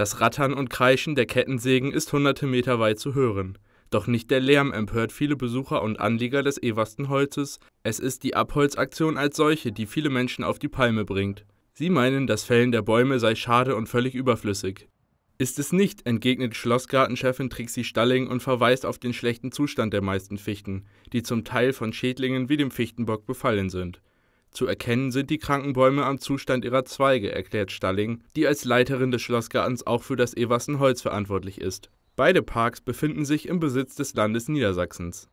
Das Rattern und Kreischen der Kettensägen ist hunderte Meter weit zu hören. Doch nicht der Lärm empört viele Besucher und Anlieger des Ewastenholzes, es ist die Abholzaktion als solche, die viele Menschen auf die Palme bringt. Sie meinen, das Fällen der Bäume sei schade und völlig überflüssig. Ist es nicht, entgegnet Schlossgartenchefin Trixi Stalling und verweist auf den schlechten Zustand der meisten Fichten, die zum Teil von Schädlingen wie dem Fichtenbock befallen sind. Zu erkennen sind die kranken Bäume am Zustand ihrer Zweige, erklärt Stalling, die als Leiterin des Schlossgartens auch für das Eversenholz verantwortlich ist. Beide Parks befinden sich im Besitz des Landes Niedersachsens